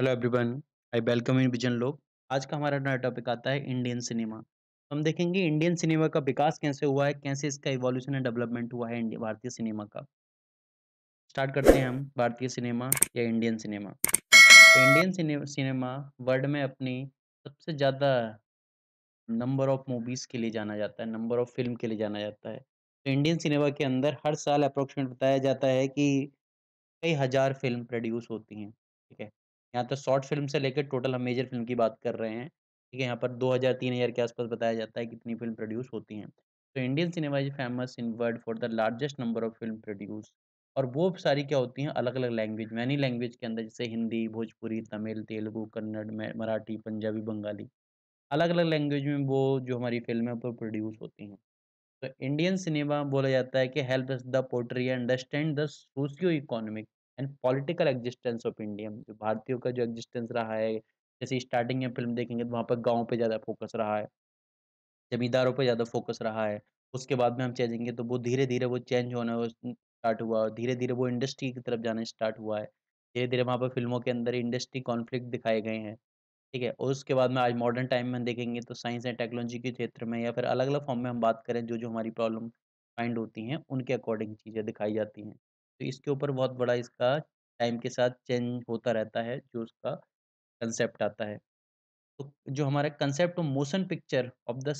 hello everyone I welcome in vision लोग आज का हमारा नया टॉपिक आता है इंडियन सिनेमा हम देखेंगे इंडियन सिनेमा का विकास कैसे हुआ है कैसे इसका इवोल्यूशन एंड डेवलपमेंट हुआ है भारतीय सिनेमा का स्टार्ट करते हैं हम भारतीय सिनेमा या इंडियन सिनेमा तो इंडियन सिनेमा वर्ल्ड में अपनी सबसे ज़्यादा नंबर ऑफ मूवीज़ के लिए जाना जाता है नंबर ऑफ फिल्म के लिए जाना जाता है तो इंडियन सिनेमा के अंदर हर साल अप्रोक्सीमेट बताया जाता है कि कई हज़ार फिल्म प्रोड्यूस होती हैं ठीक है यहाँ तो शॉर्ट फिल्म से लेकर टोटल हम मेजर फिल्म की बात कर रहे हैं ठीक है यहाँ पर दो हज़ार तीन हज़ार के आसपास बताया जाता है कितनी फिल्म प्रोड्यूस होती हैं तो Indian cinema is famous in world for the largest number of film produce और वो सारी क्या होती हैं अलग अलग लैंग्वेज मैनी लैंग्वेज के अंदर जैसे हिंदी भोजपुरी तमिल तेलुगु कन्नड़ मराठी पंजाबी बंगाली अलग अलग लैंग्वेज में वो जो हमारी फिल्में पर प्रोड्यूस होती हैं तो इंडियन सिनेमा बोला जाता है कि help the poetry understand the socio economic and political existence of India जो भारतीयों का जो एग्जिस्टेंस रहा है जैसे स्टार्टिंग में फिल्म देखेंगे तो वहाँ पर गाँव पर ज़्यादा फोकस रहा है जमींदारों पर ज़्यादा फोकस रहा है उसके बाद में हम चेंजेंगे तो वो धीरे धीरे वो चेंज होना स्टार्ट हुआ धीरे धीरे वो इंडस्ट्री की तरफ जाना स्टार्ट हुआ है धीरे धीरे वहाँ पर फिल्मों के अंदर इंडस्ट्री कॉन्फ्लिक्ट दिखाए गए हैं ठीक है और उसके बाद में आज मॉडर्न टाइम में देखेंगे तो साइंस एंड टेक्नोलॉजी के क्षेत्र में या फिर अलग अलग फॉर्म में हम बात करें जो जो हमारी प्रॉब्लम फाइंड होती हैं उनके अकॉर्डिंग चीज़ें दिखाई जाती हैं तो इसके ऊपर बहुत बड़ा इसका टाइम के साथ चेंज होता रहता है जो उसका कंसेप्ट आता है तो जो हमारा concept motion picture of the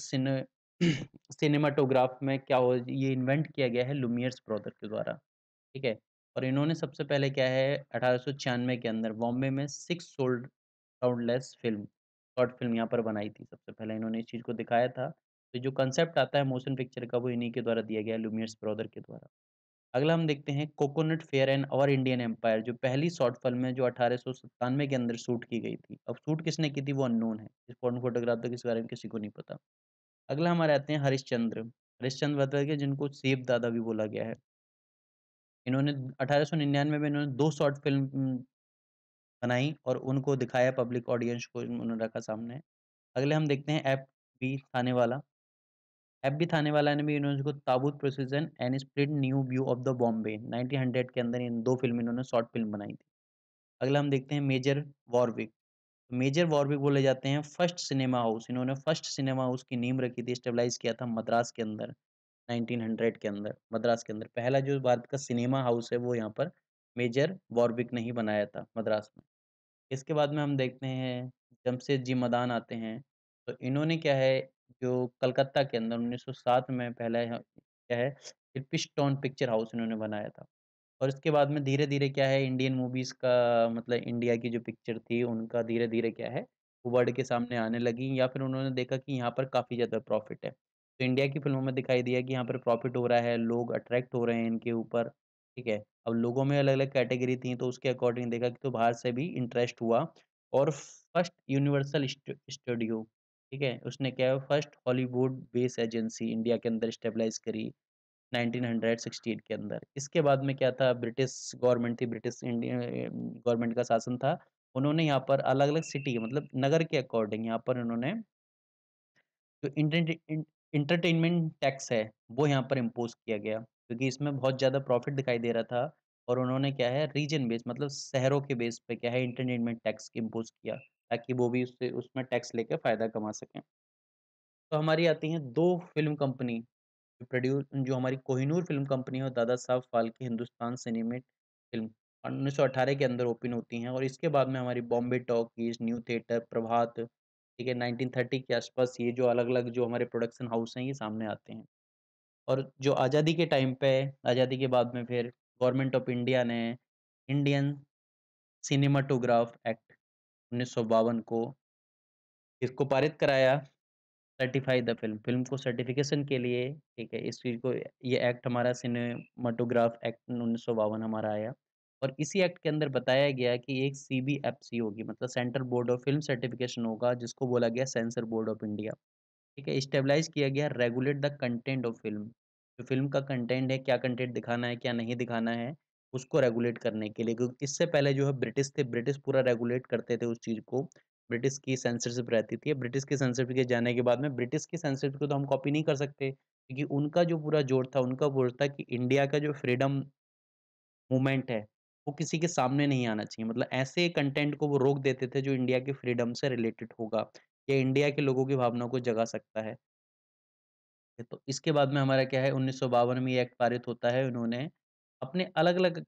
cinematograph में क्या हो ये इन्वेंट किया गया है लुमियर्स ब्रदर के द्वारा ठीक है और इन्होंने सबसे पहले क्या है अठारह के अंदर बॉम्बे में six sold soundless film short film यहाँ पर बनाई थी सबसे पहले इन्होंने इस चीज़ को दिखाया था तो जो कंसेप्ट आता है मोशन पिक्चर का वो इन्हीं के द्वारा दिया गया है लुमियर्स ब्रदर के द्वारा अगला हम देखते हैं कोकोनट फेयर एंड और इंडियन एम्पायर जो पहली शॉर्ट फिल्म है जो अठारह के अंदर शूट की गई थी अब शूट किसने की थी वो अननोन है इस फॉरन फोटोग्राफर के बारे में किसी को नहीं पता अगला हमारे आते हैं हरिश्चंद्र हरिश्चंद्र के जिनको सेब दादा भी बोला गया है इन्होंने अठारह में इन्होंने दो शॉर्ट फिल्म बनाई और उनको दिखाया पब्लिक ऑडियंस को उन्होंने रखा सामने अगले हम देखते हैं ऐप बी थाने वाला एफ थाने वाला ने भी इन्होंने ताबूत procession and split new view of the Bombay 1900 के अंदर इन दो फिल्म इन्होंने शॉर्ट फिल्म बनाई थी अगला हम देखते हैं मेजर वॉरविक मेजर वॉरविक बोले जाते हैं फर्स्ट सिनेमा हाउस इन्होंने फर्स्ट सिनेमा हाउस की नीम रखी थी स्टेबलाइज किया था मद्रास के अंदर हंड्रेड के अंदर मद्रास के अंदर पहला जो भारत का सिनेमा हाउस है वो यहाँ पर मेजर वॉरविक ने ही बनाया था मद्रास में इसके बाद में हम देखते हैं जमशेद जी मदान आते हैं तो इन्होंने क्या है जो कलकत्ता के अंदर 1907 में पहला क्या है पिस्टोन पिक्चर हाउस इन्होंने बनाया था और इसके बाद में धीरे धीरे क्या है इंडियन मूवीज़ का मतलब इंडिया की जो पिक्चर थी उनका धीरे धीरे क्या है वर्ल्ड के सामने आने लगी या फिर उन्होंने देखा कि यहाँ पर काफ़ी ज़्यादा प्रॉफिट है तो इंडिया की फिल्मों में दिखाई दिया कि यहाँ पर प्रॉफिट हो रहा है लोग अट्रैक्ट हो रहे हैं इनके ऊपर ठीक है अब लोगों में अलग अलग कैटेगरी थी तो उसके अकॉर्डिंग देखा कि तो बाहर से भी इंटरेस्ट हुआ और फर्स्ट यूनिवर्सल स्टूडियो ठीक है उसने क्या है first Hollywood base agency India के अंदर स्टेबलाइज करी 1968 के अंदर इसके बाद में क्या था ब्रिटिश गवर्नमेंट थी ब्रिटिश गवर्नमेंट का शासन था उन्होंने यहाँ पर अलग अलग सिटी मतलब नगर के अकॉर्डिंग यहाँ पर उन्होंने जो इंटरटेनमेंट टैक्स है वो यहाँ पर इम्पोज किया गया क्योंकि इसमें बहुत ज़्यादा प्रॉफिट दिखाई दे रहा था और उन्होंने क्या है रीजन बेस मतलब शहरों के बेस पे क्या है इंटरटेनमेंट टैक्स इम्पोज किया ताकि वो भी उससे उसमें टैक्स लेकर फ़ायदा कमा सकें तो हमारी आती हैं दो फिल्म कंपनी जो प्रोड्यूस जो हमारी कोहिनूर फिल्म कंपनी है और दादा साहब फाल्के हिंदुस्तान सिनेमेट फिल्म उन्नीस के अंदर ओपन होती हैं और इसके बाद में हमारी Bombay talkies new theatre Prabhat ठीक है 1930 के आसपास ये जो अलग अलग जो हमारे प्रोडक्शन हाउस हैं ये सामने आते हैं और जो आज़ादी के टाइम पे आज़ादी के बाद में फिर गवर्नमेंट ऑफ इंडिया ने इंडियन सिनेमाटोग्राफ एक्ट उन्नीस को इसको पारित कराया सर्टिफाई द फिल्म फिल्म को सर्टिफिकेशन के लिए ठीक है इस चीज़ को ये एक्ट हमारा सिनेमाटोग्राफ एक्ट उन्नीस हमारा आया और इसी एक्ट के अंदर बताया गया कि एक सी बी एफ सी होगी मतलब central board of film certification होगा जिसको बोला गया सेंसर बोर्ड ऑफ इंडिया ठीक है स्टेबलाइज किया गया regulate the content of film जो फिल्म का कंटेंट है क्या कंटेंट दिखाना है क्या नहीं दिखाना है उसको रेगुलेट करने के लिए क्योंकि इससे पहले जो है ब्रिटिश थे ब्रिटिश पूरा रेगुलेट करते थे उस चीज़ को ब्रिटिश की सेंसरशिप रहती थी ब्रिटिश की सेंसरशिप के जाने के बाद में ब्रिटिश की सेंसरशिप को तो हम कॉपी नहीं कर सकते क्योंकि उनका जो पूरा जोर था उनका बोर था कि इंडिया का जो फ्रीडम मूवमेंट है वो किसी के सामने नहीं आना चाहिए मतलब ऐसे कंटेंट को वो रोक देते थे जो इंडिया के फ्रीडम से रिलेटेड होगा या इंडिया के लोगों की भावनाओं को जगा सकता है तो इसके बाद में हमारा क्या है उन्नीस में ये एक्ट पारित होता है उन्होंने अपने अलग अलग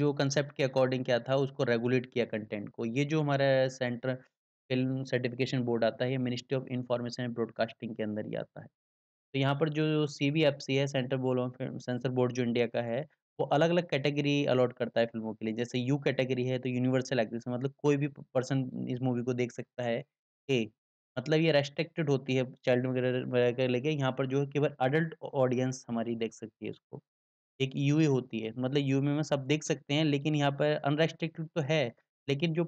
जो कंसेप्ट के अकॉर्डिंग क्या था उसको रेगुलेट किया कंटेंट को ये जो हमारा सेंटर फिल्म सर्टिफिकेशन बोर्ड आता है ये ministry of information and broadcasting के अंदर ही आता है तो यहाँ पर जो सी बी एफ सी है centre board of censor board जो इंडिया का है वो अलग अलग कैटेगरी अलॉट करता है फिल्मों के लिए जैसे यू कैटेगरी है तो यूनिवर्सल एक्सेस मतलब कोई भी पर्सन इस मूवी को देख सकता है ए मतलब ये रेस्ट्रिक्टेड होती है चाइल्ड वगैरह वगैरह लेके यहाँ पर जो है केवल अडल्ट ऑडियंस हमारी देख सकती है उसको एक यूए होती है मतलब यू में सब देख सकते हैं लेकिन यहाँ पर अनरेस्ट्रिक्टेड तो है लेकिन जो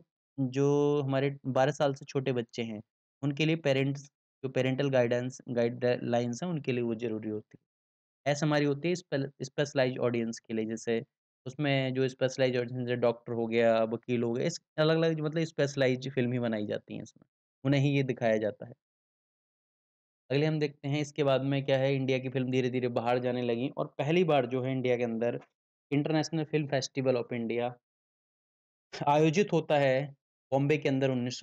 जो हमारे बारह साल से छोटे बच्चे हैं उनके लिए पेरेंट्स जो पेरेंटल गाइडेंस गाइडलाइंस हैं उनके लिए वो ज़रूरी होती है ऐसा हमारी होती है स्पेशलाइज ऑडियंस के लिए जैसे उसमें जो स्पेशलाइज ऑडियंस जैसे डॉक्टर हो गया वकील हो गया इस अलग अलग मतलब स्पेशलाइज फिल्म ही बनाई जाती हैं इसमें उन्हें ही ये दिखाया जाता है अगले हम देखते हैं इसके बाद में क्या है इंडिया की फिल्म धीरे धीरे बाहर जाने लगी और पहली बार जो है इंडिया के अंदर international film festival of India आयोजित होता है बॉम्बे के अंदर उन्नीस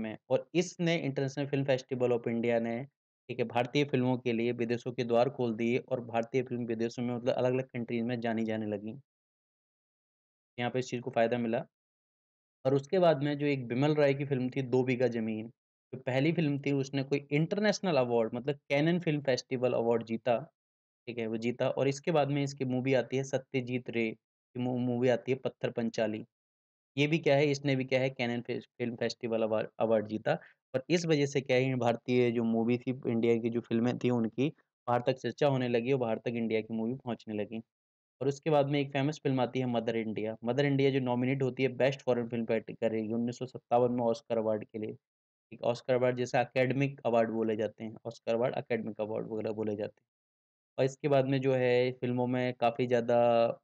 में और इसने international film festival of India ने ठीक है भारतीय फिल्मों के लिए विदेशों के द्वार खोल दिए और भारतीय फिल्म विदेशों में मतलब अलग अलग कंट्रीज में जानी जाने लगी यहाँ पे इस चीज़ को फ़ायदा मिला और उसके बाद में जो एक बिमल राय की फिल्म थी दो बीघा जमीन जो पहली फिल्म थी उसने कोई इंटरनेशनल अवार्ड मतलब कैनन फिल्म फेस्टिवल अवार्ड जीता ठीक है वो जीता और इसके बाद में इसकी मूवी आती है सत्यजीत रे की मूवी आती है पत्थर पंचाली ये भी क्या है इसने भी क्या है कैनन फिल्म फेस्टिवल अवार्ड जीता और इस वजह से क्या है भारतीय जो मूवी थी इंडिया की जो फिल्में थी उनकी बाहर तक चर्चा होने लगी और बाहर तक इंडिया की मूवी पहुंचने लगी और उसके बाद में एक फेमस फिल्म आती है मदर इंडिया मदर इंडिया जो नॉमिनेट होती है बेस्ट फॉरेन फिल्म कैटेगरी उन्नीस सौ सत्तावन में ऑस्कर अवार्ड के लिए ठीक ऑस्कर अवार्ड जैसे अकेडमिक अवार्ड बोले जाते हैं ऑस्कर अवार्ड अकेडमिक अवार्ड वगैरह बोले जाते हैं और इसके बाद में जो है फिल्मों में काफ़ी ज़्यादा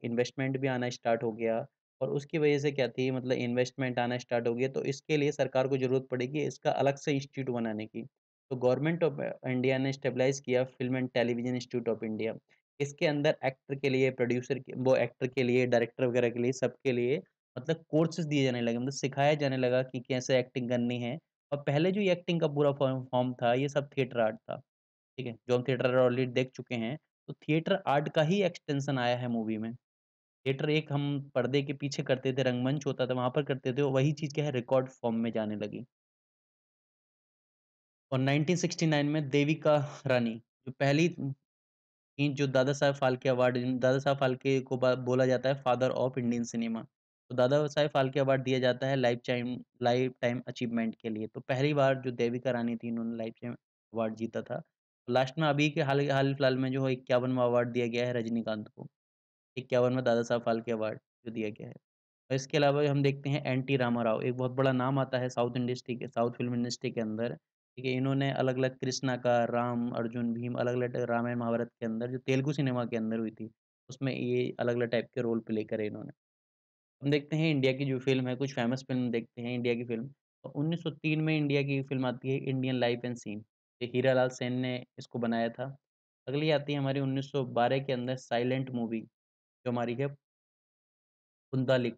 इन्वेस्टमेंट भी आना स्टार्ट हो गया और उसकी वजह से क्या थी मतलब इन्वेस्टमेंट आना स्टार्ट हो गया तो इसके लिए सरकार को ज़रूरत पड़ेगी इसका अलग से इंस्टीट्यूट बनाने की तो गवर्नमेंट ऑफ इंडिया ने स्टेबलाइज किया film and television institute of India इसके अंदर एक्टर के लिए प्रोड्यूसर के वो एक्टर के लिए डायरेक्टर वगैरह के लिए सबके लिए मतलब कोर्सेज दिए जाने लगे मतलब सिखाया जाने लगा कि कैसे एक्टिंग करनी है और पहले जो एक्टिंग का पूरा फॉर्म था ये सब थिएटर आर्ट था ठीक है जो हम थिएटर ऑलरेडी देख चुके हैं तो थिएटर आर्ट का ही एक्सटेंशन आया है मूवी में थिएटर एक हम पर्दे के पीछे करते थे रंगमंच होता था वहाँ पर करते थे वही चीज़ क्या है रिकॉर्ड फॉर्म में जाने लगी और 1969 में देविका रानी जो पहली जो दादा साहब फाल्के अवार्ड दादा साहब फाल्के को बोला जाता है फादर ऑफ इंडियन सिनेमा तो दादा साहेब फाल्के अवार्ड दिया जाता है life time life time achievement के लिए तो पहली बार जो देविका रानी थी इन्होंने लाइफ टाइम अवार्ड जीता था लास्ट में अभी के हाल हाल फिलहाल में जो है इक्यावनवा अवार्ड दिया गया है रजनीकांत को इक्यावनवा दादा साहब फाल्के अवार्ड जो दिया गया है और इसके अलावा हम देखते हैं एन टी रामा राव एक बहुत बड़ा नाम आता है साउथ इंडस्ट्री के साउथ फिल्म इंडस्ट्री के अंदर ठीक है इन्होंने अलग अलग कृष्णा का राम अर्जुन भीम अलग अलग रामायण महाभारत के अंदर जो तेलुगु सिनेमा के अंदर हुई थी उसमें ये अलग अलग टाइप के रोल प्ले करे इन्होंने हम देखते हैं इंडिया की जो फिल्म है कुछ फेमस फिल्म देखते हैं इंडिया की फिल्म तो 1903 में इंडिया की फिल्म आती है इंडियन लाइफ एंड सीन ये हीरा लाल सेन ने इसको बनाया था अगली आती है हमारी 1912 के अंदर साइलेंट मूवी जो हमारी है कुंदालिक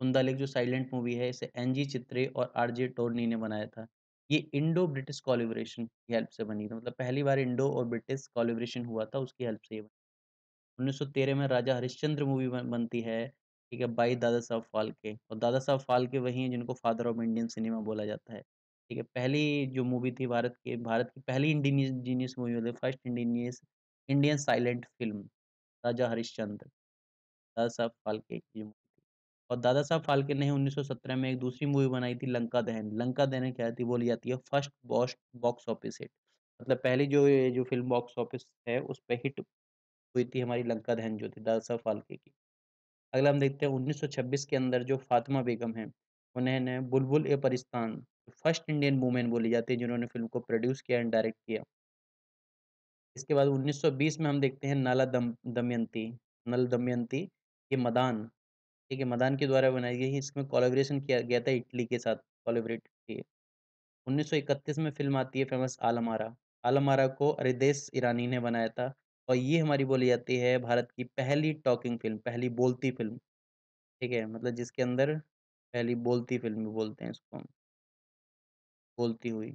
कुंदालिक जो साइलेंट मूवी है इसे एन जी चित्रे और आर जे टोर्नी ने बनाया था ये इंडो ब्रिटिश कॉलिब्रेशन की हेल्प से बनी थी मतलब पहली बार इंडो और ब्रिटिश कॉलिब्रेशन हुआ था उसकी हेल्प से ये बनी 1913 में राजा हरिश्चंद्र मूवी बनती है ठीक है बाई दादा साहब फालके और दादा साहब फालके वही हैं जिनको फादर ऑफ इंडियन सिनेमा बोला जाता है ठीक है पहली जो मूवी थी भारत के भारत की पहली इंडिजीनियस मूवी होती है first indigenous Indian silent film Raja Harishchandra Dada Saheb फालके की और दादा साहब फालके ने 1917 में एक दूसरी मूवी बनाई थी लंका दहन लंका दहन क्या थी बोली जाती है फर्स्ट बॉस्ट बॉक्स ऑफिस हिट मतलब पहली जो जो फिल्म बॉक्स ऑफिस है उस पर हिट हुई थी हमारी लंका दहन जो थी दादा साहब फालके की अगला हम देखते हैं 1926 के अंदर जो फातिमा बेगम हैं उन्होंने Bulbul e Paristan first Indian women बोली जाती है जिन्होंने फिल्म को प्रोड्यूस किया एंड डायरेक्ट किया इसके बाद 1920 में हम देखते हैं नाला दम दमयंती नल दमयंती ये मदान ठीक है मदान के द्वारा बनाई गई इसमें कॉलेब्रेशन किया गया था इटली के साथ कॉलेब्रेट किए उन्नीस में फिल्म आती है फेमस आलमारा आलमारा को अरिदेश ईरानी ने बनाया था और ये हमारी बोली जाती है भारत की पहली टॉकिंग फिल्म पहली बोलती फिल्म ठीक है मतलब जिसके अंदर पहली बोलती फिल्म भी बोलते हैं इसको हम बोलती हुई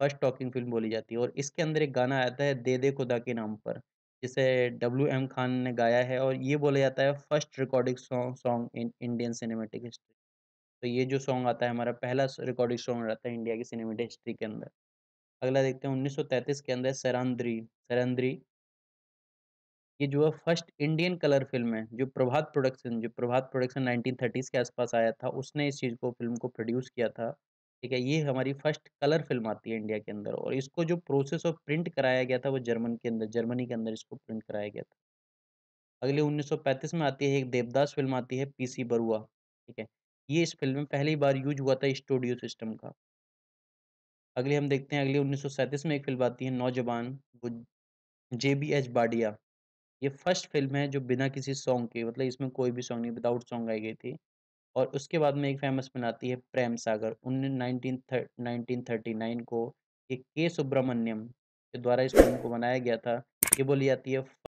फर्स्ट टॉकिंग फिल्म बोली जाती है और इसके अंदर एक गाना आता है दे दे खुदा के नाम पर जिसे डब्ल्यू एम खान ने गाया है और ये बोला जाता है first recording song in Indian cinematic history तो ये जो सॉन्ग आता है हमारा पहला रिकॉर्डिंग सॉन्ग रहता है इंडिया की सिनेमेटिक हिस्ट्री के अंदर अगला देखते हैं 1933 के अंदर सरांद्री सरांद्री ये जो है फर्स्ट इंडियन कलर फिल्म है जो प्रभात प्रोडक्शन जो प्रभात प्रोडक्शन 1930 के आसपास आया था उसने इस चीज़ को फिल्म को प्रोड्यूस किया था ठीक है ये हमारी फर्स्ट कलर फिल्म आती है इंडिया के अंदर और इसको जो प्रोसेस ऑफ प्रिंट कराया गया था वो जर्मन के अंदर जर्मनी के अंदर इसको प्रिंट कराया गया था अगले 1935 में आती है एक देवदास फिल्म आती है पीसी बरुआ ठीक है ये इस फिल्म में पहली बार यूज हुआ था स्टूडियो सिस्टम का अगले हम देखते हैं अगले उन्नीस में एक फिल्म आती है नौजवान जे बी एच बाडिया ये फर्स्ट फिल्म है जो बिना किसी सॉन्ग के मतलब इसमें कोई भी सॉन्ग नहीं विदाउट सॉन्ग गाई गई थी और उसके बाद में एक फेमस आती है Prem Sagar nineteen thirty nine को ये के सुब्रमण्यम के द्वारा इस फिल्म को बनाया गया था ये बोली जाती है